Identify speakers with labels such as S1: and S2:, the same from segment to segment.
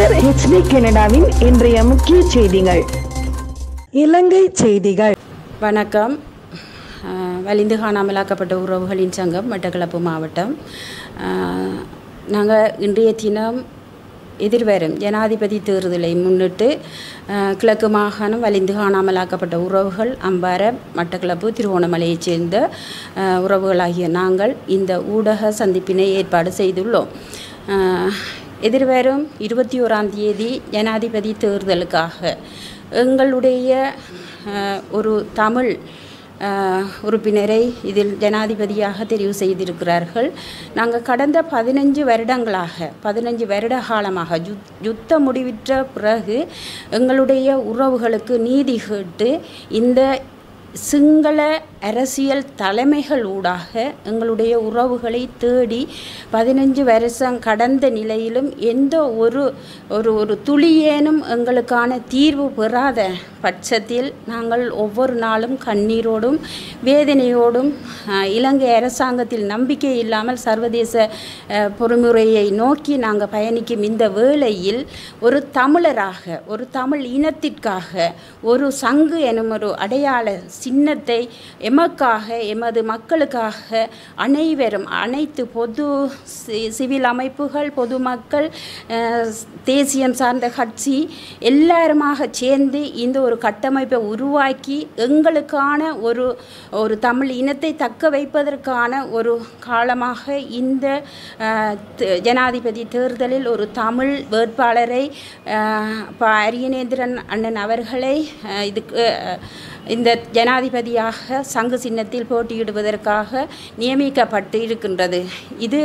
S1: பின்னர் ஹெச்டி கனடாவின் இன்றைய முக்கிய செய்திகள்
S2: இலங்கை செய்திகள்
S1: வணக்கம் வலிந்து காணாமலாக்கப்பட்ட உறவுகளின் சங்கம் மட்டக்களப்பு மாவட்டம் நாங்கள் இன்றைய தினம் எதிர்வரும் ஜனாதிபதி தேர்தலை முன்னிட்டு கிழக்கு மாகாணம் வலிந்து காணாமலாக்கப்பட்ட உறவுகள் அம்பார மட்டக்களப்பு திருவோணமலையைச் சேர்ந்த உறவுகளாகிய நாங்கள் இந்த ஊடக சந்திப்பினை ஏற்பாடு செய்துள்ளோம் எதிர்வரும் இருபத்தி ஓராம் தேதி ஜனாதிபதி தேர்தலுக்காக எங்களுடைய ஒரு தமிழ் உறுப்பினரை இதில் ஜனாதிபதியாக தெரிவு செய்திருக்கிறார்கள் நாங்கள் கடந்த பதினஞ்சு வருடங்களாக பதினஞ்சு வருட காலமாக யுத் யுத்த முடிவிற்ற பிறகு எங்களுடைய உறவுகளுக்கு நீதி கேட்டு இந்த சிங்கள அரசியல் தலைமைகள் ஊடாக எங்களுடைய உறவுகளை தேடி பதினஞ்சு வருஷம் கடந்த நிலையிலும் எந்த ஒரு ஒரு ஒரு துளியேனும் எங்களுக்கான தீர்வு பெறாத பட்சத்தில் நாங்கள் ஒவ்வொரு நாளும் கண்ணீரோடும் வேதனையோடும் இலங்கை அரசாங்கத்தில் நம்பிக்கை இல்லாமல் சர்வதேச பொறுமுறையை நோக்கி நாங்கள் பயணிக்கும் இந்த வேளையில் ஒரு தமிழராக ஒரு தமிழ் இனத்திற்காக ஒரு சங்கு எனும் ஒரு அடையாள சின்னத்தை எமக்காக எமது மக்களுக்காக அனைவரும் அனைத்து பொது சிவில் அமைப்புகள் பொதுமக்கள் தேசியம் சார்ந்த கட்சி எல்லாருமாக சேர்ந்து இந்த ஒரு கட்டமைப்பை உருவாக்கி எங்களுக்கான ஒரு ஒரு தமிழ் இனத்தை தக்க வைப்பதற்கான ஒரு காலமாக இந்த ஜனாதிபதி தேர்தலில் ஒரு தமிழ் வேட்பாளரை அரியநேந்திரன் அண்ணன் அவர்களை இதுக்கு இந்த ஜனாதிபதியாக ச சங்கு சின்னத்தில் போட்டியிடுவதற்காக நியமிக்கப்பட்டு இருக்கின்றது இது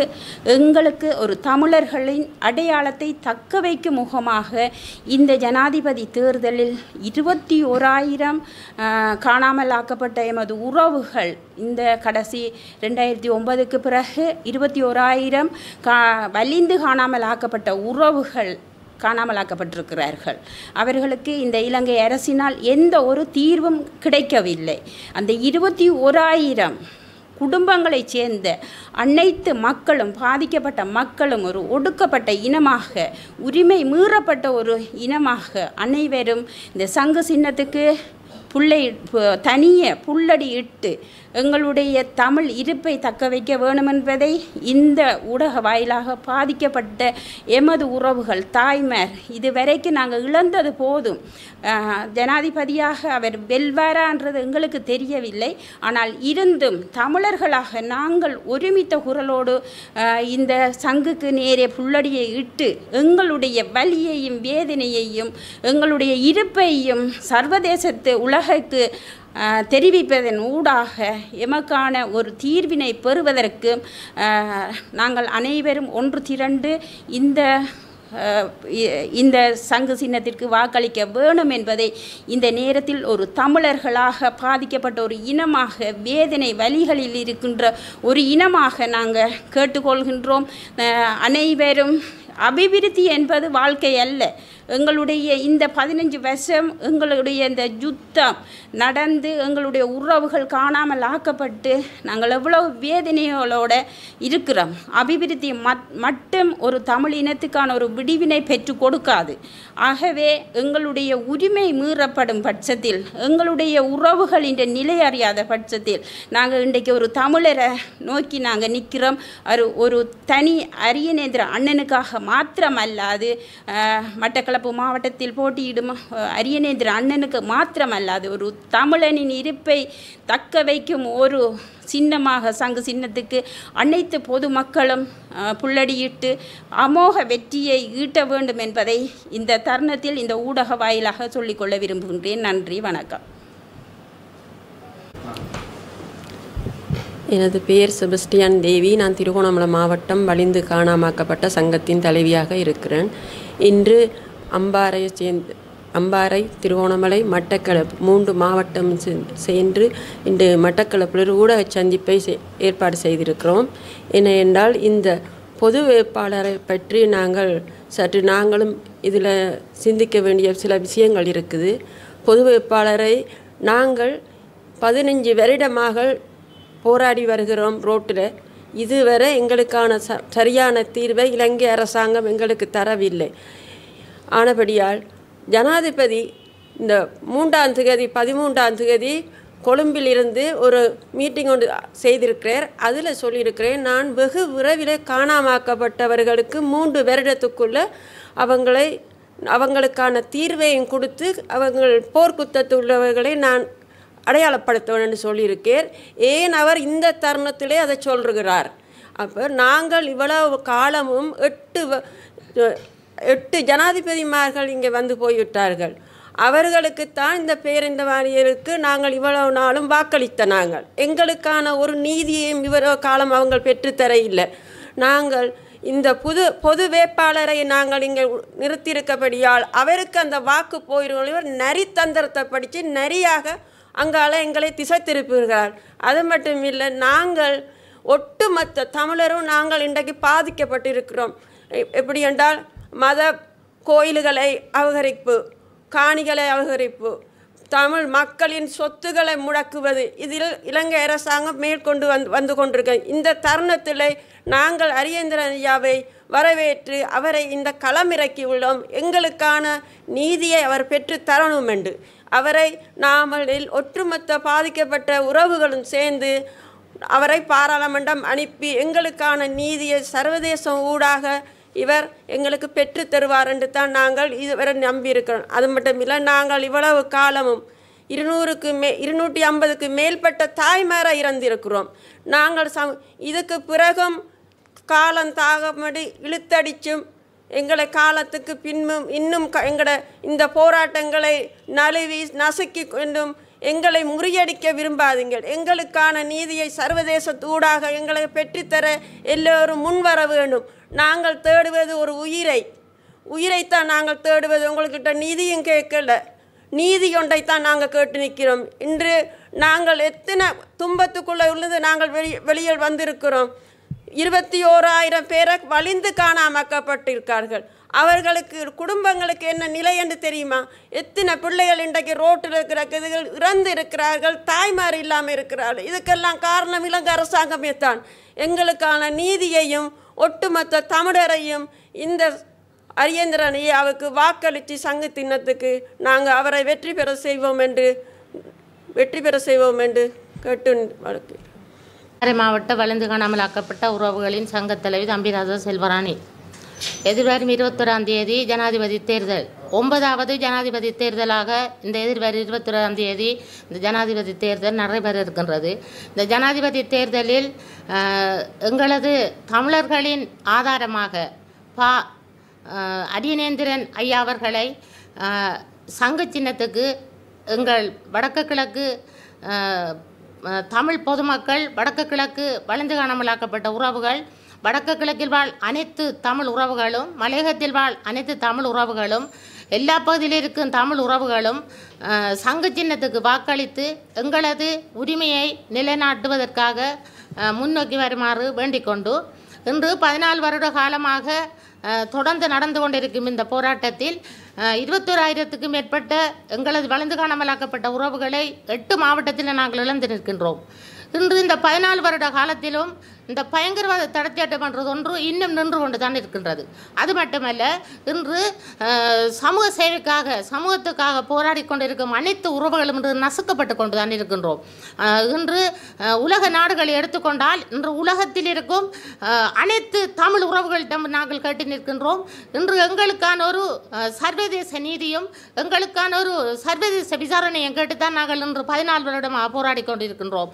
S1: எங்களுக்கு ஒரு தமிழர்களின் அடையாளத்தை தக்க வைக்கும் முகமாக இந்த ஜனாதிபதி தேர்தலில் இருபத்தி ஓராயிரம் காணாமல் ஆக்கப்பட்ட எமது உறவுகள் இந்த கடைசி ரெண்டாயிரத்தி ஒன்பதுக்கு பிறகு இருபத்தி ஓராயிரம் கா வலிந்து காணாமல் ஆக்கப்பட்ட உறவுகள் காணாமலாக்கப்பட்டிருக்கிறார்கள் அவர்களுக்கு இந்த இலங்கை அரசினால் எந்த ஒரு தீர்வும் கிடைக்கவில்லை அந்த இருபத்தி ஓராயிரம் குடும்பங்களைச் சேர்ந்த அனைத்து மக்களும் பாதிக்கப்பட்ட மக்களும் ஒரு ஒடுக்கப்பட்ட இனமாக உரிமை மீறப்பட்ட ஒரு இனமாக அனைவரும் இந்த சங்கு சின்னத்துக்கு புள்ளை தனிய புள்ளடி இட்டு எங்களுடைய தமிழ் இருப்பை தக்க வைக்க வேணுமென்பதை இந்த ஊடக வாயிலாக பாதிக்கப்பட்ட எமது உறவுகள் தாய்மார் இதுவரைக்கும் நாங்கள் இழந்தது போதும் ஜனாதிபதியாக அவர் வெல்வாரான்றது எங்களுக்கு தெரியவில்லை ஆனால் இருந்தும் தமிழர்களாக நாங்கள் ஒருமித்த குரலோடு இந்த சங்குக்கு நேரே புள்ளடியை இட்டு எங்களுடைய வலியையும் வேதனையையும் எங்களுடைய இருப்பையும் சர்வதேசத்து உலக உலகக்கு தெரிவிப்பதன் ஊடாக எமக்கான ஒரு தீர்வினை பெறுவதற்கு நாங்கள் அனைவரும் ஒன்று திரண்டு இந்த இந்த சங்கு சின்னத்திற்கு வாக்களிக்க வேணும் என்பதை இந்த நேரத்தில் ஒரு தமிழர்களாக பாதிக்கப்பட்ட ஒரு இனமாக வேதனை வழிகளில் இருக்கின்ற ஒரு இனமாக நாங்கள் கேட்டுக்கொள்கின்றோம் அனைவரும் அபிவிருத்தி என்பது வாழ்க்கை அல்ல எங்களுடைய இந்த பதினஞ்சு வருஷம் எங்களுடைய இந்த யுத்தம் நடந்து எங்களுடைய உறவுகள் காணாமல் ஆக்கப்பட்டு நாங்கள் எவ்வளோ வேதனைகளோடு இருக்கிறோம் அபிவிருத்தி மட்டும் ஒரு தமிழ் இனத்துக்கான ஒரு விடிவினை பெற்று கொடுக்காது ஆகவே எங்களுடைய உரிமை மீறப்படும் பட்சத்தில் எங்களுடைய உறவுகளின் நிலை அறியாத பட்சத்தில் நாங்கள் இன்றைக்கு ஒரு தமிழரை நோக்கி நாங்கள் நிற்கிறோம் அது ஒரு தனி அரியநேந்திர அண்ணனுக்காக மாத்திரமல்லாது மட்டக்களப்பு மாவட்டத்தில் போட்டியிடும் அரியநேந்திர அண்ணனுக்கு மாத்திரமல்லாது ஒரு தமிழனின் இருப்பை தக்க வைக்கும் ஒரு சின்னமாக சங்கு சின்னத்துக்கு அனைத்து பொதுமக்களும் புள்ளடியிட்டு அமோக வெற்றியை ஈட்ட வேண்டும் என்பதை இந்த தருணத்தில் இந்த ஊடக வாயிலாக சொல்லிக்கொள்ள விரும்புகின்றேன் நன்றி வணக்கம்
S2: எனது பெயர் செபஸ்டியான் தேவி நான் திருகோணமலை மாவட்டம் வலிந்து காணாமாக்கப்பட்ட சங்கத்தின் தலைவியாக இருக்கிறேன் இன்று அம்பாறை சேர்ந்து அம்பாறை திருகோணமலை மட்டக்களப்பு மூன்று மாவட்டம் சென்று இன்று மட்டக்களப்பில் ஊடக சந்திப்பை ஏற்பாடு செய்திருக்கிறோம் என்ன என்றால் இந்த பொது வேட்பாளரை பற்றி நாங்கள் சற்று நாங்களும் இதில் சிந்திக்க வேண்டிய சில விஷயங்கள் இருக்குது பொது வேட்பாளரை நாங்கள் பதினஞ்சு வருடமாக போராடி வருகிறோம் ரோட்டில் இதுவரை எங்களுக்கான ச சரியான தீர்வை இலங்கை அரசாங்கம் எங்களுக்கு தரவில்லை ஆனபடியால் ஜனாதிபதி இந்த மூன்றாம் திகதி பதிமூன்றாம் திகதி கொழும்பிலிருந்து ஒரு மீட்டிங் ஒன்று செய்திருக்கிறார் அதில் சொல்லியிருக்கிறேன் நான் வெகு விரைவில் காணாமாக்கப்பட்டவர்களுக்கு மூன்று வருடத்துக்குள்ளே அவங்களை அவங்களுக்கான தீர்வையும் கொடுத்து அவங்கள் போர்க்குத்தத்துள்ளவர்களை நான் அடையாளப்படுத்தணும்னு சொல்லியிருக்கேன் ஏன் அவர் இந்த தருணத்திலே அதை சொல்கிறார் அப்போ நாங்கள் இவ்வளவு காலமும் எட்டு எட்டு ஜனாதிபதிமார்கள் இங்கே வந்து போய்விட்டார்கள் அவர்களுக்குத்தான் இந்த வாரியருக்கு நாங்கள் இவ்வளவு நாளும் வாக்களித்த நாங்கள் எங்களுக்கான ஒரு நீதியையும் இவ்வளவு காலம் அவங்க பெற்றுத்தர இல்லை நாங்கள் இந்த புது பொது வேட்பாளரை நாங்கள் இங்கே நிறுத்தியிருக்கபடியால் அவருக்கு அந்த வாக்கு போயிருந்தவர் நரி தந்திரத்தை படித்து நரியாக அங்கால எங்களை திசை திருப்புகிறார் அது மட்டும் இல்லை நாங்கள் ஒட்டுமொத்த தமிழரும் நாங்கள் இன்றைக்கு பாதிக்கப்பட்டிருக்கிறோம் எப்படி என்றால் மத கோயில்களை அபகரிப்பு காணிகளை அபகரிப்பு தமிழ் மக்களின் சொத்துக்களை முடக்குவது இதில் இலங்கை அரசாங்கம் மேற்கொண்டு வந்து வந்து கொண்டிருக்க இந்த தருணத்தில் நாங்கள் அரியந்திரன் வரவேற்று அவரை இந்த களமிறக்கி உள்ளோம் எங்களுக்கான நீதியை அவர் பெற்று தரணும் என்று அவரை நாமளில் ஒற்றுமொத்த பாதிக்கப்பட்ட உறவுகளும் சேர்ந்து அவரை பாராளுமன்றம் அனுப்பி எங்களுக்கான நீதியை சர்வதேசம் ஊடாக இவர் எங்களுக்கு பெற்று தருவார் என்று தான் நாங்கள் இதுவரை நம்பியிருக்கிறோம் அது மட்டும் இல்லை நாங்கள் இவ்வளவு காலமும் இருநூறுக்கு மே இருநூற்றி ஐம்பதுக்கு மேற்பட்ட தாய்மாரை இறந்திருக்கிறோம் நாங்கள் சம் இதுக்கு பிறகும் காலம் தாகமடி இழுத்தடிச்சும் எங்களை காலத்துக்கு பின்பும் இன்னும் எங்களை இந்த போராட்டங்களை நழுவி நசுக்கி கொண்டும் எங்களை முறியடிக்க விரும்பாதீங்கள் எங்களுக்கான நீதியை சர்வதேசத்தூடாக எங்களை பெற்றுத்தர எல்லோரும் முன்வர வேண்டும் நாங்கள் தேடுவது ஒரு உயிரை உயிரைத்தான் நாங்கள் தேடுவது உங்கள்கிட்ட நீதியும் கேட்கல நீதி ஒன்றைத்தான் நாங்கள் கேட்டு நிற்கிறோம் இன்று நாங்கள் எத்தனை துன்பத்துக்குள்ளே உள்ளது நாங்கள் வெளி வெளியில் வந்திருக்கிறோம் இருபத்தி ஓராயிரம் பேரை வலிந்து காணாமக்கப்பட்டிருக்கார்கள் அவர்களுக்கு குடும்பங்களுக்கு என்ன நிலை என்று தெரியுமா எத்தனை பிள்ளைகள் இன்றைக்கு ரோட்டில் இருக்கிற இறந்து இருக்கிறார்கள் தாய்மார் இல்லாமல் இருக்கிறார்கள் இதுக்கெல்லாம் காரணம் இலங்கை அரசாங்கமே தான் எங்களுக்கான நீதியையும் ஒட்டுமொத்த தமிழரையும் இந்த அரியந்திரனையே அவருக்கு வாக்களித்து சங்கு தின்னத்துக்கு நாங்கள் அவரை வெற்றி பெற செய்வோம் என்று வெற்றி பெற செய்வோம் என்று கேட்டு வழக்கு
S3: மதுரை மாவட்ட வளர்ந்து காணாமல் ஆக்கப்பட்ட உறவுகளின் சங்கத் தலைவி தம்பிராஜா செல்வராணி எதிர்வரும் இருபத்தொராம் தேதி ஜனாதிபதி தேர்தல் ஒன்பதாவது ஜனாதிபதி தேர்தலாக இந்த எதிர்வரும் இருபத்தொராம் தேதி இந்த ஜனாதிபதி தேர்தல் நடைபெற இருக்கின்றது இந்த ஜனாதிபதி தேர்தலில் எங்களது தமிழர்களின் ஆதாரமாக பா அரியநேந்திரன் ஐயா அவர்களை சங்க சின்னத்துக்கு எங்கள் வடக்கு கிழக்கு தமிழ் பொதுமக்கள் வடக்கு கிழக்கு வளைந்து காணாமலாக்கப்பட்ட உறவுகள் வடக்கு கிழக்கில் வாழ் அனைத்து தமிழ் உறவுகளும் மலையகத்தில் வாழ் அனைத்து தமிழ் உறவுகளும் எல்லா பகுதியில் இருக்கும் தமிழ் உறவுகளும் சங்கு சின்னத்துக்கு வாக்களித்து எங்களது உரிமையை நிலைநாட்டுவதற்காக முன்னோக்கி வருமாறு வேண்டிக்கொண்டு இன்று பதினாலு வருட காலமாக தொடர்ந்து நடந்து கொண்டிருக்கும் இந்த போராட்டத்தில் இருபத்தோராயிரத்துக்கும் மேற்பட்ட எங்களது வளர்ந்து காணாமலாக்கப்பட்ட உறவுகளை எட்டு மாவட்டத்தில் நாங்கள் இழந்து நிற்கின்றோம் இன்று இந்த பதினாலு வருட காலத்திலும் இந்த பயங்கரவாத தடைச்சாட்டம் பண்ணுறது ஒன்று இன்னும் நின்று கொண்டு தான் இருக்கின்றது அது மட்டுமல்ல இன்று சமூக சேவைக்காக சமூகத்துக்காக போராடி கொண்டிருக்கும் அனைத்து உறவுகளும் இன்று நசுக்கப்பட்டு கொண்டு தான் இருக்கின்றோம் இன்று உலக நாடுகளை எடுத்துக்கொண்டால் இன்று உலகத்தில் இருக்கும் அனைத்து தமிழ் உறவுகளிடம் நாங்கள் கேட்டு நிற்கின்றோம் இன்று எங்களுக்கான ஒரு சர்வதேச நீதியும் எங்களுக்கான ஒரு சர்வதேச விசாரணையும் கேட்டுத்தான் நாங்கள் இன்று பதினாலு வருடமாக போராடி கொண்டிருக்கின்றோம்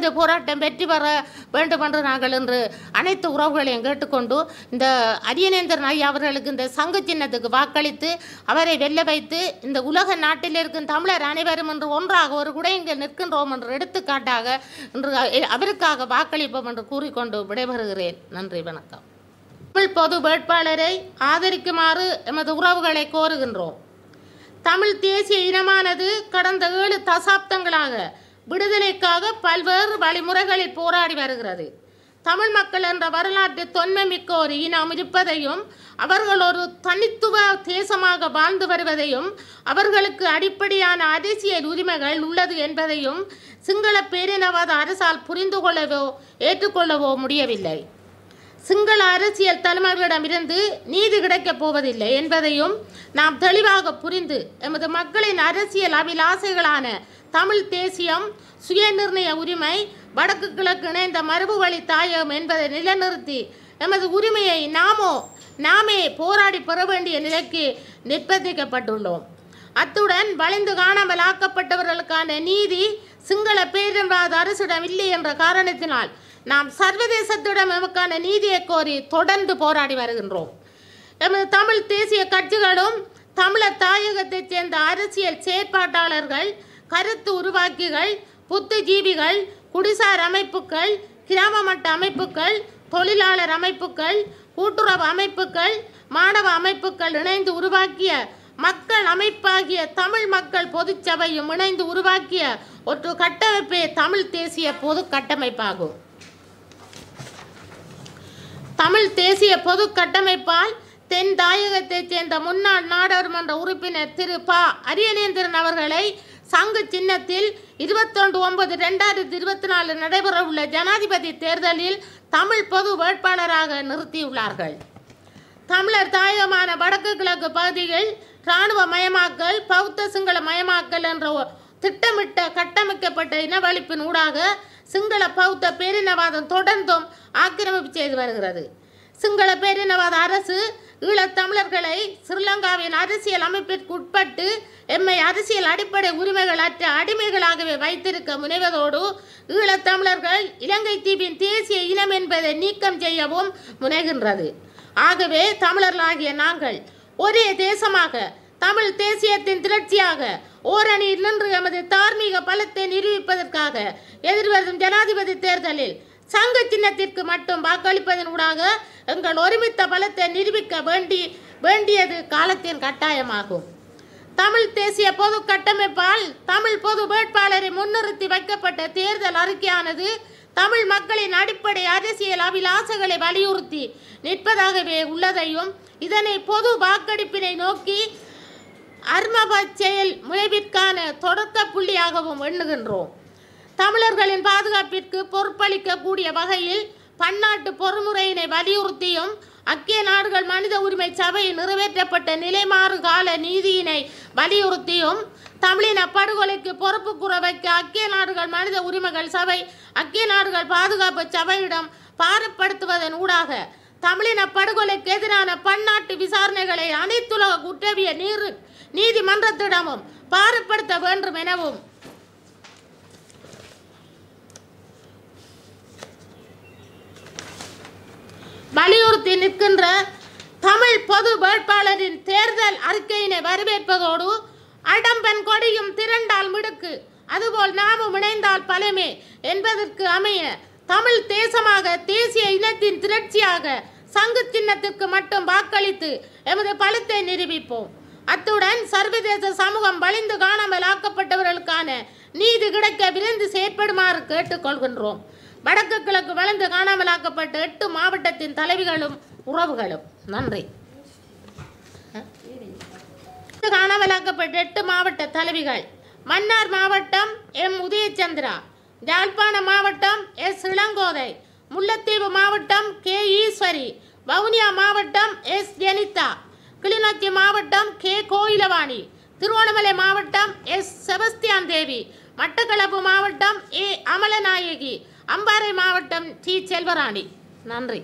S3: அந்த போராட்டம் வெற்றி பெற வேண்டும் என்று நாங்கள் என்று அனைத்து உறவுகளையும் கேட்டுக்கொண்டு இந்த அரியநேந்தர் ஐயா அவர்களுக்கு இந்த சங்க சின்னத்துக்கு வாக்களித்து அவரை வெல்ல வைத்து இந்த உலக நாட்டில் இருக்கும் தமிழர் அனைவரும் என்று ஒன்றாக ஒரு கூட இங்கே நிற்கின்றோம் என்று எடுத்துக்காட்டாக என்று அவருக்காக வாக்களிப்போம் என்று கூறிக்கொண்டு விடைபெறுகிறேன் நன்றி வணக்கம் தமிழ் பொது வேட்பாளரை ஆதரிக்குமாறு எமது உறவுகளை கோருகின்றோம் தமிழ் தேசிய இனமானது கடந்த ஏழு தசாப்தங்களாக விடுதலைக்காக பல்வேறு வழிமுறைகளில் போராடி வருகிறது தமிழ் மக்கள் என்ற வரலாற்று தொன்மை மிக்க ஒரு இனம் இருப்பதையும் அவர்கள் ஒரு தனித்துவ தேசமாக வாழ்ந்து வருவதையும் அவர்களுக்கு அடிப்படையான அரசியல் உரிமைகள் உள்ளது என்பதையும் சிங்கள பேரினவாத அரசால் புரிந்து கொள்ளவோ ஏற்றுக்கொள்ளவோ முடியவில்லை சிங்கள அரசியல் தலைமர்களிடமிருந்து நீதி கிடைக்கப் போவதில்லை என்பதையும் நாம் தெளிவாக புரிந்து எமது மக்களின் அரசியல் அபிலாசைகளான தமிழ் தேசியம் சுயநிர்ணய உரிமை வடக்கு கிழக்கு இணைந்த மரபு வழி தாயகம் என்பதை நிலைநிறுத்தி எமது உரிமையை நாமோ நாமே போராடி பெற வேண்டிய நிலைக்கு நிர்பந்திக்கப்பட்டுள்ளோம் அத்துடன் வளைந்து காணாமல் ஆக்கப்பட்டவர்களுக்கான நீதி சிங்கள பேரின்றாத அரசிடம் இல்லை என்ற காரணத்தினால் நாம் சர்வதேசத்துடன் எமக்கான நீதியை கோரி தொடர்ந்து போராடி வருகின்றோம் எமது தமிழ் தேசிய கட்சிகளும் தமிழர் தாயகத்தைச் சேர்ந்த அரசியல் செயற்பாட்டாளர்கள் கருத்து உருவாக்கிகள் புத்திஜீவிகள் குடிசார் அமைப்புகள் கிராம மட்ட அமைப்புகள் தொழிலாளர் அமைப்புகள் கூட்டுறவு அமைப்புகள் மாணவ அமைப்புகள் இணைந்து உருவாக்கிய மக்கள் அமைப்பாகிய தமிழ் மக்கள் பொதுச்சபையும் இணைந்து உருவாக்கிய ஒரு கட்டமைப்பே தமிழ் தேசிய பொது கட்டமைப்பாகும் தமிழ் தேசிய பொது கட்டமைப்பால் தென் தாயகத்தைச் சேர்ந்த முன்னாள் நாடாளுமன்ற உறுப்பினர் திரு ப அரியநேந்திரன் அவர்களை சங்கு சின்னத்தில் இருபத்தொன்று ஒன்பது ரெண்டாயிரத்தி இருபத்தி நாலு நடைபெற உள்ள ஜனாதிபதி தேர்தலில் தமிழ் பொது வேட்பாளராக நிறுத்தியுள்ளார்கள் தமிழர் தாயகமான வடக்கு கிழக்கு பகுதியில் இராணுவ மயமாக்கல் பௌத்த சிங்கள மயமாக்கல் என்ற திட்டமிட்ட கட்டமைக்கப்பட்ட இனவழிப்பின் ஊடாக சிங்கள பௌத்த பேரினவாதம் தொடர்ந்தும் ஆக்கிரமிப்பு செய்து வருகிறது சிங்கள பேரினவாத அரசு ஈழத்தமிழர்களை ஸ்ரீலங்காவின் அரசியல் அமைப்பிற்கு உட்பட்டு எம்மை அரசியல் அடிப்படை உரிமைகள் அற்ற அடிமைகளாகவே வைத்திருக்க முனைவதோடு ஈழத்தமிழர்கள் இலங்கை தீவின் தேசிய இனம் என்பதை நீக்கம் செய்யவும் முனைகின்றது ஆகவே தமிழர்களாகிய நாங்கள் ஒரே தேசமாக தமிழ் தேசியத்தின் திரட்சியாக ஓரணியில் நின்று எமது தார்மீக பலத்தை நிரூபிப்பதற்காக எதிர்வரும் ஜனாதிபதி தேர்தலில் சங்க சின்னத்திற்கு மட்டும் ஊடாக எங்கள் ஒருமித்த பலத்தை நிரூபிக்க வேண்டி வேண்டியது காலத்தின் கட்டாயமாகும் தமிழ் தேசிய பொது கட்டமைப்பால் தமிழ் பொது வேட்பாளரை முன்னிறுத்தி வைக்கப்பட்ட தேர்தல் அறிக்கையானது தமிழ் மக்களின் அடிப்படை அரசியல் அபிலாசங்களை வலியுறுத்தி நிற்பதாகவே உள்ளதையும் இதனை பொது வாக்கெடுப்பினை நோக்கி அர்மபத் செயல் முயவிற்கான தொடக்க புள்ளியாகவும் எண்ணுகின்றோம் தமிழர்களின் பாதுகாப்பிற்கு பொறுப்பளிக்கக்கூடிய வகையில் பன்னாட்டு பொறுமுறையினை வலியுறுத்தியும் அக்கிய நாடுகள் மனித உரிமை சபையில் நிறைவேற்றப்பட்ட நிலைமாறு கால நீதியினை வலியுறுத்தியும் தமிழின படுகொலைக்கு பொறுப்பு கூற வைக்க அக்கிய நாடுகள் மனித உரிமைகள் சபை அக்கிய நாடுகள் பாதுகாப்பு சபையிடம் பாரப்படுத்துவதன் ஊடாக தமிழின படுகொலைக்கு எதிரான பன்னாட்டு விசாரணைகளை அனைத்துலக குற்றவிய நீர் நீதிமன்றத்திடமும் பாரப்படுத்த வேண்டும் எனவும் வலியுறுத்தி நிற்கின்ற தமிழ் பொது வேட்பாளரின் தேர்தல் அறிக்கையினை வரவேற்பதோடு அடம்பன் கொடியும் திரண்டால் மிடுக்கு அதுபோல் நாமும் இணைந்தால் பலமே என்பதற்கு அமைய தமிழ் தேசமாக தேசிய இனத்தின் திரட்சியாக சங்கு சின்னத்திற்கு மட்டும் வாக்களித்து எமது பலத்தை நிரூபிப்போம் அத்துடன் சர்வதேச சமூகம் வலிந்து காணாமல் ஆக்கப்பட்டவர்களுக்கான நீதி கிடைக்க விரைந்து செயற்படுமாறு கேட்டுக்கொள்கின்றோம் வடக்கு கிழக்கு வளர்ந்து காணாமலாக்கப்பட்ட எட்டு மாவட்டத்தின் தலைவிகளும் உறவுகளும் நன்றி காணாமலாக்கப்பட்ட எட்டு மாவட்ட தலைவிகள் மன்னார் மாவட்டம் எம் உதயச்சந்திரா யாழ்ப்பாண மாவட்டம் எஸ் இளங்கோதை முல்லைத்தீவு மாவட்டம் கே ஈஸ்வரி வவுனியா மாவட்டம் எஸ் ஜெனிதா கிளிநொச்சி மாவட்டம் கே கோயிலவாணி திருவோணமலை மாவட்டம் எஸ் செபஸ்தியான் தேவி மட்டக்களப்பு மாவட்டம் ஏ அமலநாயகி அம்பாறை மாவட்டம் டி செல்வராணி நன்றி